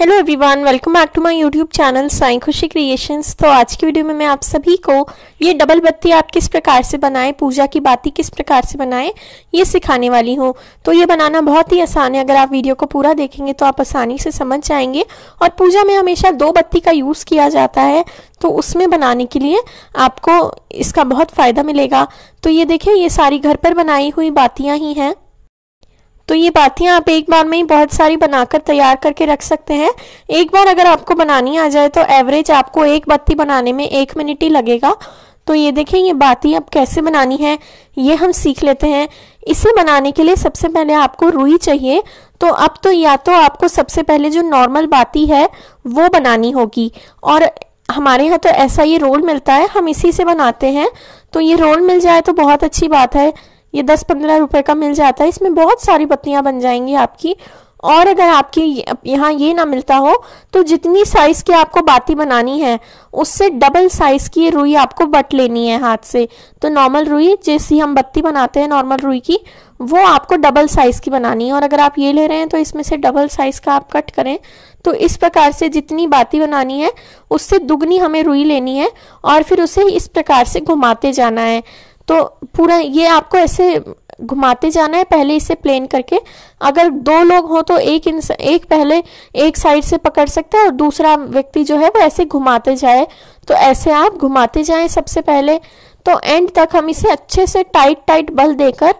hello everyone welcome back to my YouTube channel Sai Khushi creations तो आज की वीडियो में मैं आप सभी को ये डबल बत्ती आप किस प्रकार से बनाएं पूजा की बाती किस प्रकार से बनाएं ये सिखाने वाली हूँ तो ये बनाना बहुत ही आसान है अगर आप वीडियो को पूरा देखेंगे तो आप आसानी से समझ जाएंगे और पूजा में हमेशा दो बत्ती का यूज़ किया जाता है तो उसमें बनाने के लिए आपको इसका बहुत फ़ायदा मिलेगा तो ये देखें ये सारी घर पर बनाई हुई बातियाँ ही हैं तो ये बातें आप एक बार में ही बहुत सारी बनाकर तैयार करके रख सकते हैं एक बार अगर आपको बनानी आ जाए तो एवरेज आपको एक बत्ती बनाने में एक मिनट ही लगेगा तो ये देखें ये बाती अब कैसे बनानी है ये हम सीख लेते हैं इसे बनाने के लिए सबसे पहले आपको रुई चाहिए तो अब तो या तो आपको सबसे पहले जो नॉर्मल बाती है वो बनानी होगी और हमारे यहाँ तो ऐसा ये रोल मिलता है हम इसी से बनाते हैं तो ये रोल मिल जाए तो बहुत अच्छी बात है ये दस पंद्रह रुपए का मिल जाता है इसमें बहुत सारी बत्तियां बन जाएंगी आपकी और अगर आपकी यहाँ ये ना मिलता हो तो जितनी साइज की आपको बाती बनानी है उससे डबल साइज की रुई आपको बट लेनी है हाथ से तो नॉर्मल रुई जैसी हम बत्ती बनाते हैं नॉर्मल रुई की वो आपको डबल साइज की बनानी है और अगर आप ये ले रहे हैं तो इसमें से डबल साइज का आप कट करें तो इस प्रकार से जितनी बाती बनानी है उससे दुगनी हमें रुई लेनी है और फिर उसे इस प्रकार से घुमाते जाना है तो पूरा ये आपको ऐसे घुमाते जाना है पहले इसे प्लेन करके अगर दो लोग हो तो एक एक पहले एक साइड से पकड़ सकता है और दूसरा व्यक्ति जो है वो ऐसे घुमाते जाए तो ऐसे आप घुमाते जाएं सबसे पहले तो एंड तक हम इसे अच्छे से टाइट टाइट बल देकर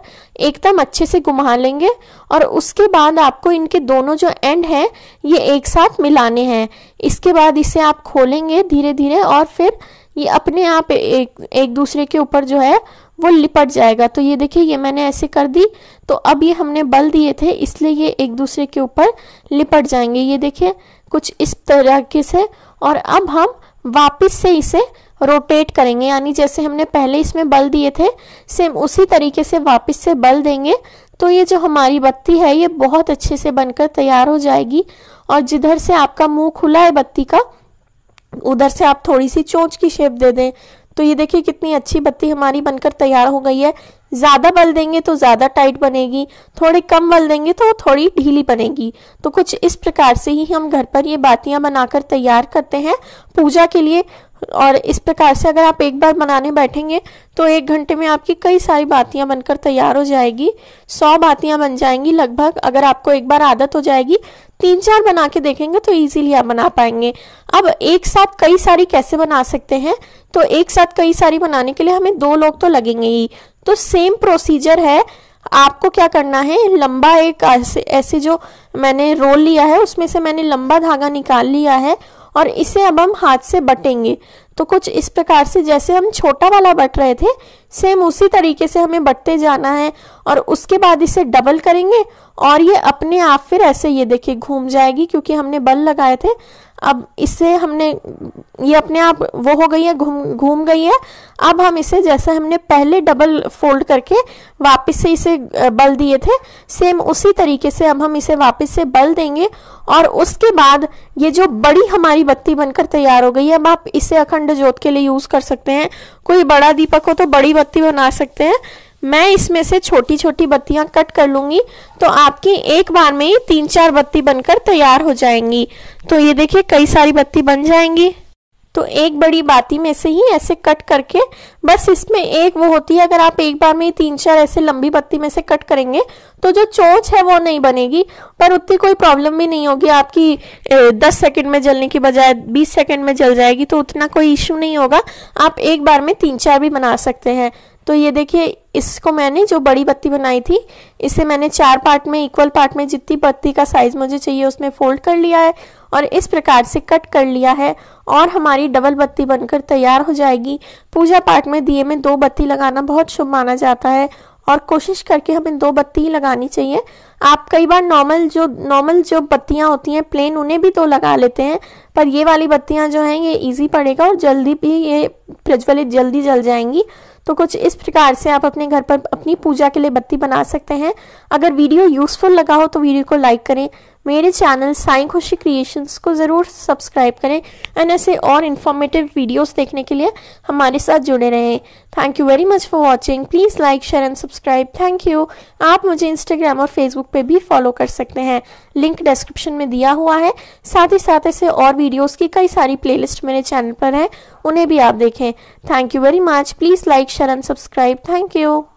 एकदम अच्छे से घुमा लेंगे और उसके बाद आपको इनके दोनों जो एंड हैं ये एक साथ मिलाने हैं इसके बाद इसे आप खोलेंगे धीरे धीरे और फिर ये अपने आप एक एक दूसरे के ऊपर जो है वो लिपट जाएगा तो ये देखिए ये मैंने ऐसे कर दी तो अब ये हमने बल दिए थे इसलिए ये एक दूसरे के ऊपर लिपट जाएंगे ये देखिए कुछ इस तरीके से और अब हम वापस से इसे रोटेट करेंगे यानी जैसे हमने पहले इसमें बल दिए थे सेम उसी तरीके से वापस से बल देंगे तो ये जो हमारी बत्ती है ये बहुत अच्छे से बनकर तैयार हो जाएगी और जिधर से आपका मुंह खुला है बत्ती का उधर से आप थोड़ी सी चोंच की शेप दे दें तो ये देखिए कितनी अच्छी बत्ती हमारी बनकर तैयार हो गई है ज़्यादा बल देंगे तो ज़्यादा टाइट बनेगी थोड़े कम बल देंगे तो थोड़ी ढीली बनेगी तो कुछ इस प्रकार से ही हम घर पर ये बातियाँ बनाकर तैयार करते हैं पूजा के लिए और इस प्रकार से अगर आप एक बार बनाने बैठेंगे तो एक घंटे में आपकी कई सारी बातियां बनकर तैयार हो जाएगी सौ बातियां बन जाएंगी लगभग अगर आपको एक बार आदत हो जाएगी तीन चार बना के देखेंगे तो इजीली आप बना पाएंगे अब एक साथ कई सारी कैसे बना सकते हैं तो एक साथ कई सारी बनाने के लिए हमें दो लोग तो लगेंगे ही तो सेम प्रोसीजर है आपको क्या करना है लंबा एक ऐसे ऐसे जो मैंने रोल लिया है उसमें से मैंने लंबा धागा निकाल लिया है और इसे अब हम हाथ से बटेंगे तो कुछ इस प्रकार से जैसे हम छोटा वाला बट रहे थे सेम उसी तरीके से हमें बढ़ते जाना है और उसके बाद इसे डबल करेंगे और ये अपने आप फिर ऐसे ये देखिए घूम जाएगी क्योंकि हमने बल लगाए थे अब इसे हमने ये अपने आप वो हो गई है घूम घूम गई है अब हम इसे जैसे हमने पहले डबल फोल्ड करके वापस से इसे बल दिए थे सेम उसी तरीके से अब हम इसे वापस से बल देंगे और उसके बाद ये जो बड़ी हमारी बत्ती बनकर तैयार हो गई है अब आप इसे अखंड जोत के लिए यूज कर सकते हैं कोई बड़ा दीपक हो तो बड़ी बत्ती बना सकते हैं मैं इसमें से छोटी छोटी बत्तियां कट कर लूंगी तो आपकी एक बार में ही तीन चार बत्ती बनकर तैयार हो जाएंगी तो ये देखिए कई सारी बत्ती बन जाएंगी तो एक बड़ी बाती में से ही ऐसे कट करके बस इसमें एक वो होती है अगर आप एक बार में ही तीन चार ऐसे लंबी बत्ती में से कट करेंगे तो जो चोच है वो नहीं बनेगी पर उतनी कोई प्रॉब्लम भी नहीं होगी आपकी दस सेकंड में जलने की बजाय बीस सेकंड में जल जाएगी तो उतना कोई इश्यू नहीं होगा आप एक बार में तीन चार भी बना सकते हैं तो ये देखिए इसको मैंने जो बड़ी बत्ती बनाई थी इसे मैंने चार पार्ट में इक्वल पार्ट में जितनी बत्ती का साइज मुझे चाहिए उसमें फोल्ड कर लिया है और इस प्रकार से कट कर लिया है और हमारी डबल बत्ती बनकर तैयार हो जाएगी पूजा पाठ में दिए में दो बत्ती लगाना बहुत शुभ माना जाता है और कोशिश करके हमें दो बत्ती लगानी चाहिए आप कई बार नॉर्मल जो नॉर्मल जो बत्तियाँ होती हैं प्लेन उन्हें भी तो लगा लेते हैं पर ये वाली बत्तियाँ जो हैं ये इजी पड़ेगा और जल्दी भी ये प्रज्वलित जल्दी जल जाएंगी तो कुछ इस प्रकार से आप अपने घर पर अपनी पूजा के लिए बत्ती बना सकते हैं अगर वीडियो यूज़फुल लगा हो तो वीडियो को लाइक करें मेरे चैनल साई खुशी क्रिएशंस को ज़रूर सब्सक्राइब करें एंड ऐसे और इन्फॉर्मेटिव वीडियोस देखने के लिए हमारे साथ जुड़े रहें thank you very much for watching please like share and subscribe thank you आप मुझे इंस्टाग्राम और फेसबुक पे भी फॉलो कर सकते हैं लिंक डिस्क्रिप्शन में दिया हुआ है साथ ही साथ ऐसे और वीडियोज़ की कई सारी प्लेलिस्ट मेरे चैनल पर है उन्हें भी आप देखें thank you very much please like share and subscribe thank you